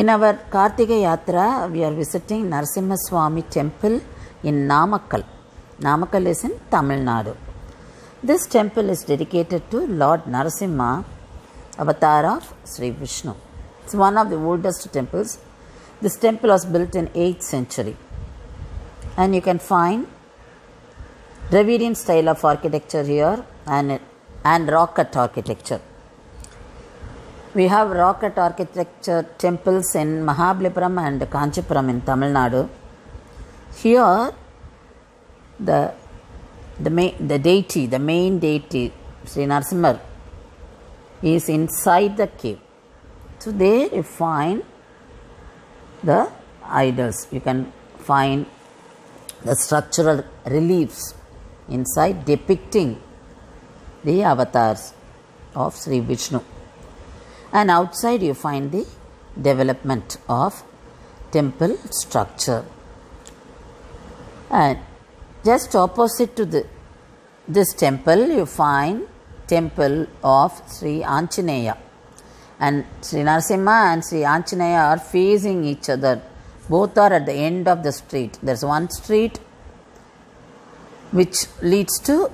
In our Kartika Yatra, we are visiting Narasimha Swami temple in Namakkal. Namakkal is in Tamil Nadu. This temple is dedicated to Lord Narasimha, avatar of Sri Vishnu. It's one of the oldest temples. This temple was built in 8th century. And you can find Dravidian style of architecture here and, and rock cut architecture. We have rocket architecture temples in Mahabalipuram and Kanchipuram in Tamil Nadu. Here, the the, main, the deity, the main deity, Sri Narasimhar, is inside the cave. So there you find the idols. You can find the structural reliefs inside depicting the avatars of Sri Vishnu and outside you find the development of temple structure and just opposite to the, this temple you find temple of Sri Anchinaya. and Sri Narasimha and Sri Anchinaya are facing each other both are at the end of the street there's one street which leads to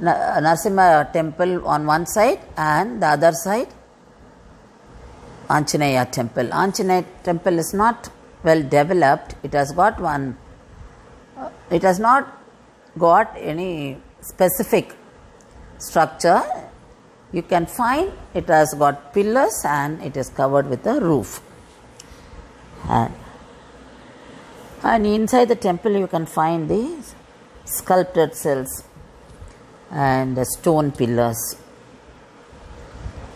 Narasimha temple on one side and the other side Anjaneya temple. Anjaneya temple is not well developed. It has got one. Uh, it has not got any specific structure. You can find it has got pillars and it is covered with a roof. And, and inside the temple you can find these sculpted cells and stone pillars.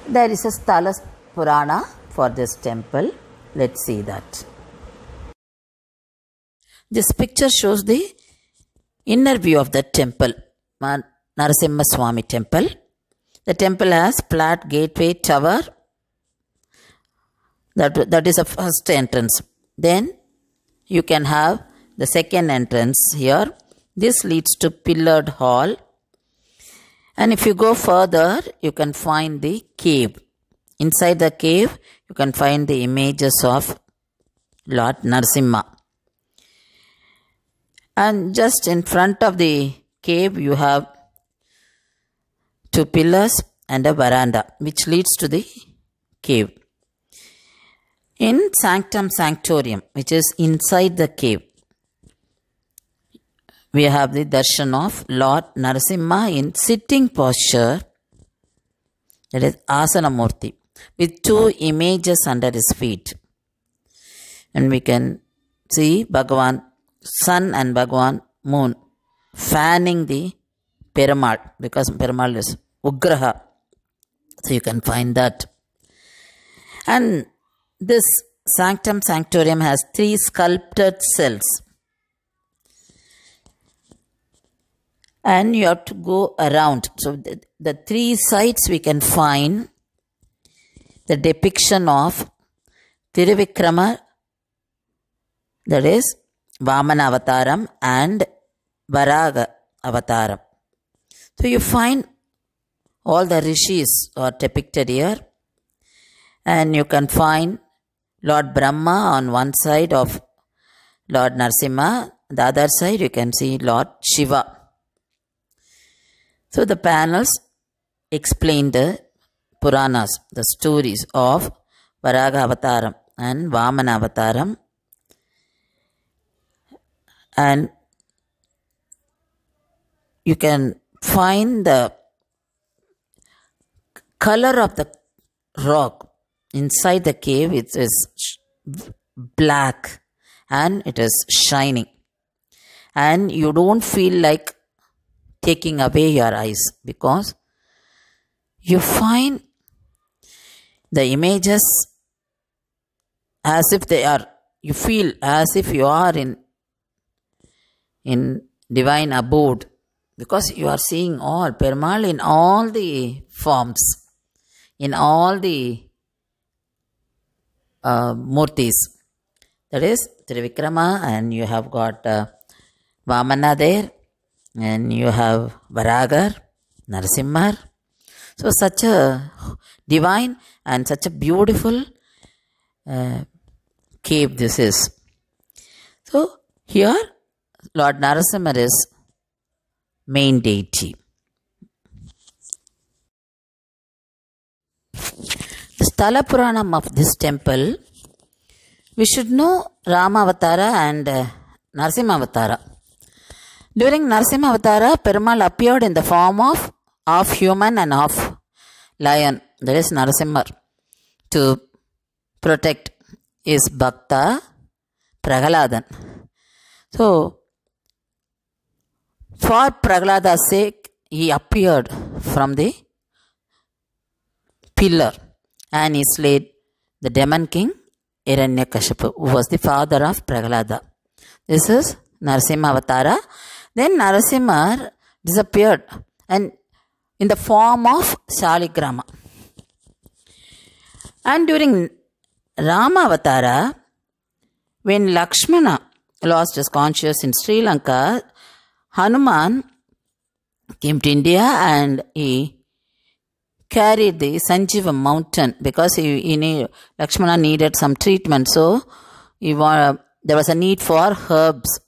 There is a Stalas Purana for this temple. Let's see that. This picture shows the inner view of the temple, Narasimha Swami temple. The temple has flat gateway tower. That, that is the first entrance. Then you can have the second entrance here. This leads to pillared hall. And if you go further, you can find the cave. Inside the cave, you can find the images of Lord Narsimha. And just in front of the cave, you have two pillars and a veranda which leads to the cave. In Sanctum Sanctorium, which is inside the cave, we have the darshan of Lord Narasimha in sitting posture, that is asana murti with two images under his feet. And we can see Bhagavan, sun and Bhagavan, moon, fanning the paramat because paramat is Ugraha. So you can find that. And this sanctum sanctorium has three sculpted cells. And you have to go around. So the, the three sides we can find the depiction of Tiruvikrama, that is Vamana Avataram and Varaga Avataram. So you find all the rishis are depicted here, and you can find Lord Brahma on one side of Lord Narsimha, the other side you can see Lord Shiva. So the panels explain the Puranas, the stories of Varaga Avataram and Vamana Avataram. And you can find the color of the rock inside the cave. It is black and it is shining. And you don't feel like taking away your eyes because you find the images as if they are you feel as if you are in in divine abode because you are seeing all Perumal in all the forms in all the uh, murtis that is Trivikrama and you have got uh, Vamana there and you have Varagar Narasimhar so, such a divine and such a beautiful uh, cave this is. So, here Lord Narasimha is main deity. The Stala Puranam of this temple, we should know Rama Avatara and uh, Narasimha Avatara. During Narasimha Avatara, Perumal appeared in the form of half human and half lion, that is Narasimhar, to protect is Bhakta Pragaladan. So, for Prahlada's sake, he appeared from the pillar and he slayed the demon king Hiranyakashipu, who was the father of Prahlada. This is Narasimha Avatara. Then Narasimha disappeared and in the form of Saligrama. And during Ramavatara, when Lakshmana lost his consciousness in Sri Lanka, Hanuman came to India and he carried the Sanjeeva mountain because he, he need, Lakshmana needed some treatment. So he, uh, there was a need for herbs.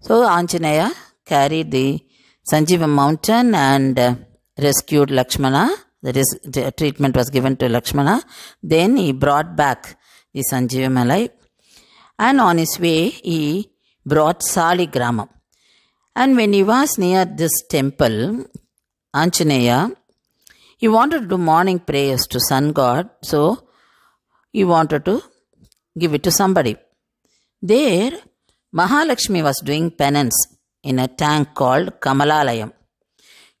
So Anjaneya carried the Sanjeeva mountain and uh, rescued Lakshmana. The, the treatment was given to Lakshmana. Then he brought back the Sanjeeva Malai, And on his way, he brought Saligramam. And when he was near this temple, Anjaneya, he wanted to do morning prayers to sun god. So he wanted to give it to somebody. There, Mahalakshmi was doing penance in a tank called Kamalalayam.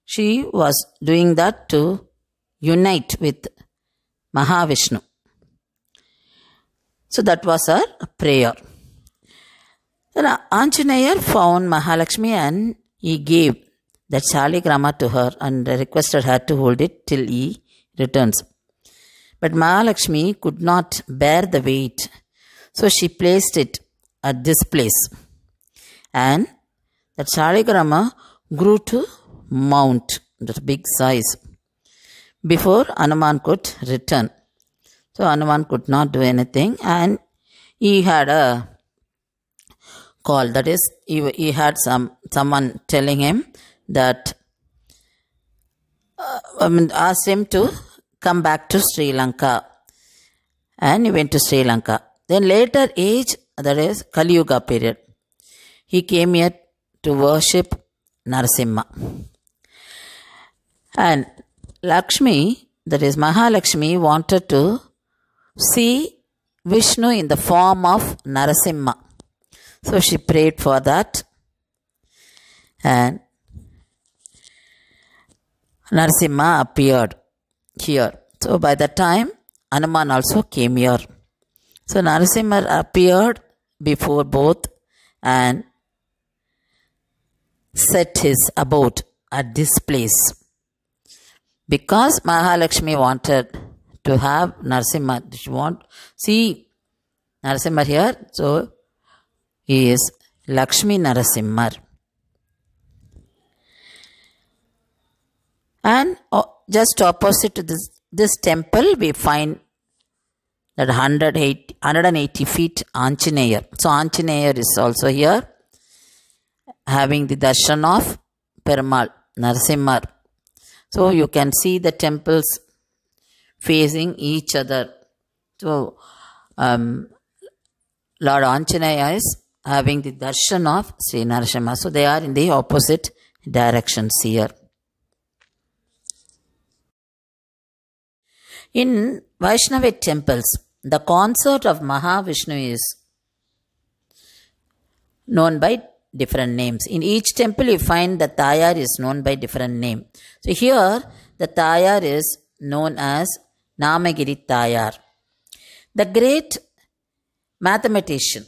She was doing that to unite with Mahavishnu. So that was her prayer. Then Anjaneyar found Mahalakshmi and he gave that Shaligrama to her and requested her to hold it till he returns. But Mahalakshmi could not bear the weight, so she placed it at this place. And that Shaligrama grew to mount, that big size, before Anuman could return. So Anuman could not do anything and he had a call. That is, he, he had some someone telling him that, uh, I mean, asked him to come back to Sri Lanka. And he went to Sri Lanka. Then later age, that is Kali Yuga period, he came here to worship Narasimha. And Lakshmi, that is Mahalakshmi, wanted to see Vishnu in the form of Narasimha. So she prayed for that. And Narasimha appeared here. So by the time, Anuman also came here. So Narasimha appeared before both and set his abode at this place. Because Mahalakshmi wanted to have Narsimha, she want see Narasimha here, so he is Lakshmi Narasimha. And oh, just opposite to this, this temple, we find that 180, 180 feet Anchineyer. So Anchineyer is also here having the darshan of Paramal Narasimhar. So you can see the temples facing each other. So um, Lord is having the darshan of Sri Narasimha. So they are in the opposite directions here. In Vaishnava temples, the concert of Mahavishnu is known by different names. In each temple, you find the Tayar is known by different name. So here, the Tayar is known as Namagiri Tayar. The great mathematician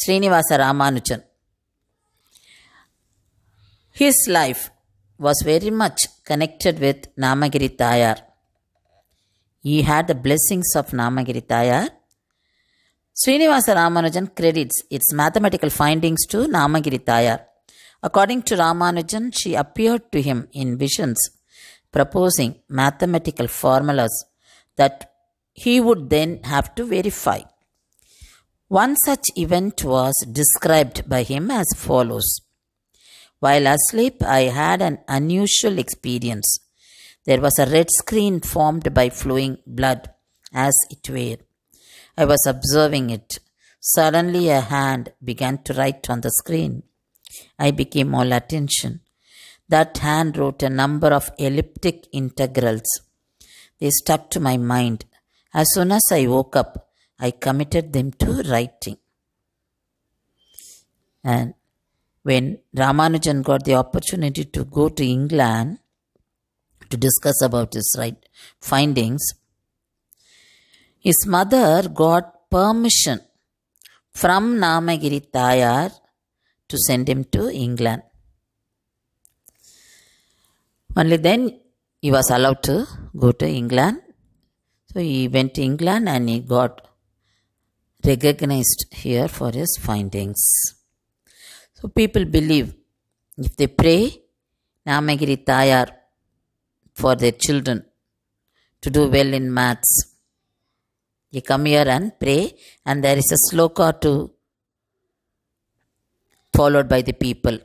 Srinivasa Ramanujan, his life was very much connected with Namagiri Tayar. He had the blessings of Namagiri Tayar Srinivasa Ramanujan credits its mathematical findings to Namagiri Thayar. According to Ramanujan, she appeared to him in visions, proposing mathematical formulas that he would then have to verify. One such event was described by him as follows. While asleep, I had an unusual experience. There was a red screen formed by flowing blood, as it were. I was observing it. Suddenly a hand began to write on the screen. I became all attention. That hand wrote a number of elliptic integrals. They stuck to my mind. As soon as I woke up, I committed them to writing. And when Ramanujan got the opportunity to go to England to discuss about his right findings, his mother got permission from Namagiri Thayar to send him to England. Only then he was allowed to go to England. So he went to England and he got recognized here for his findings. So people believe if they pray Namagiri Thayar for their children to do well in maths, you come here and pray, and there is a sloka too, followed by the people.